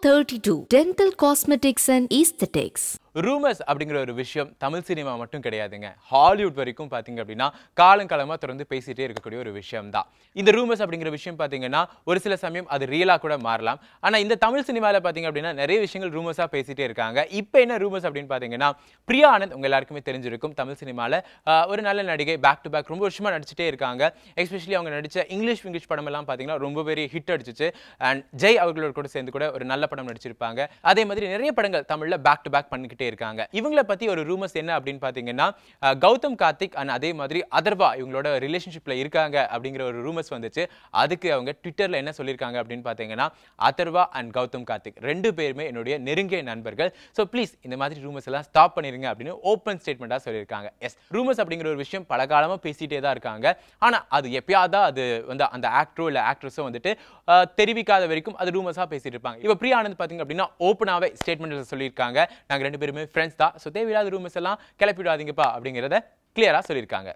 32 Dental Cosmetics and Aesthetics. Rumours அப்படிங்கிற ஒரு விஷயம் தமிழ் சினிமா மட்டும் கிடையாதுங்க ஹாலிவுட் வரைக்கும் பார்த்தீங்க அப்படின்னா காலங்காலமாக தொடர்ந்து பேசிகிட்டே இருக்கக்கூடிய ஒரு விஷயம் தான் இந்த ரூமர்ஸ் அப்படிங்கிற விஷயம் பார்த்தீங்கன்னா ஒரு சில சமயம் அது ரியலாக கூட மாறலாம் ஆனால் இந்த தமிழ் சினிமாவில் பார்த்தீங்க அப்படின்னா நிறைய விஷயங்கள் ரூமர்ஸாக பேசிகிட்டே இருக்காங்க இப்போ என்ன ரூமர்ஸ் அப்படின்னு பார்த்தீங்கன்னா பிரியா ஆனந்த் உங்கள் எல்லாருக்குமே தெரிஞ்சிருக்கும் தமிழ் சினிமாவில் ஒரு நல்ல நடிகை பேக் டு பேக் ரொம்ப வருஷமாக நடிச்சிட்டே இருக்காங்க எஸ்பெஷலி அவங்க நடித்த இங்கிலீஷ் இங்கிலீஷ் படமெல்லாம் பார்த்தீங்கன்னா ரொம்ப பெரிய ஹிட் அடிச்சிச்சு அண்ட் ஜெய் அவர்களோட கூட சேர்ந்து கூட ஒரு நல்ல படம் நடிச்சிருப்பாங்க அதே மாதிரி நிறைய படங்கள் தமிழில் பேக் டு பேக் பண்ணிக்கிட்டே இருக்காங்க இவங்கள பத்தி ஒரு ரூமர்ஸ் என்ன அப்படின்னு பாத்தீங்கன்னா கௌதம் கார்த்திக் அண்ட் அதே மாதிரி அதர்வா இவங்களோட ரிலேஷன்ஷிப்ல இருக்காங்க அப்படிங்கிற ஒரு ரூமர்ஸ் வந்துச்சு அதுக்கு அவங்க ட்விட்டர்ல என்ன சொல்லியிருக்காங்க அப்படின்னு பார்த்தீங்கன்னா அதர்வா அண்ட் கௌதம் கார்த்திக் ரெண்டு பேருமே என்னுடைய நெருங்கிய நண்பர்கள் ஸோ ப்ளீஸ் இந்த மாதிரி ரூமர்ஸ் எல்லாம் ஸ்டாப் பண்ணிருங்க அப்படின்னு ஓப்பன் ஸ்டேட்மெண்ட்டாக சொல்லியிருக்காங்க எஸ் ரூமர்ஸ் அப்படிங்கிற ஒரு விஷயம் பல காலமாக பேசிகிட்டே தான் இருக்காங்க ஆனால் அது எப்பயாவது அது வந்து அந்த ஆக்டரோ இல்லை ஆக்ட்ரஸோ வந்துட்டு தெரிவிக்காத வரைக்கும் அது ரூமர்ஸாக பேசிட்டு இருப்பாங்க இப்போ பிரியா ஆனந்த் பார்த்தீங்க அப்படின்னா ஓப்பனாகவே ஸ்டேட்மெண்ட்டில் சொல்லியிருக்காங்க நாங்கள் ரெண்டு பேரும் விரும்பு ஃப்ரெண்ட்ஸ் தான் ஸோ தேவையில்லாத ரூமர்ஸ் எல்லாம் கிளப்பிடாதீங்கப்பா அப்படிங்கிறத கிளியராக சொல்லியிருக்காங்க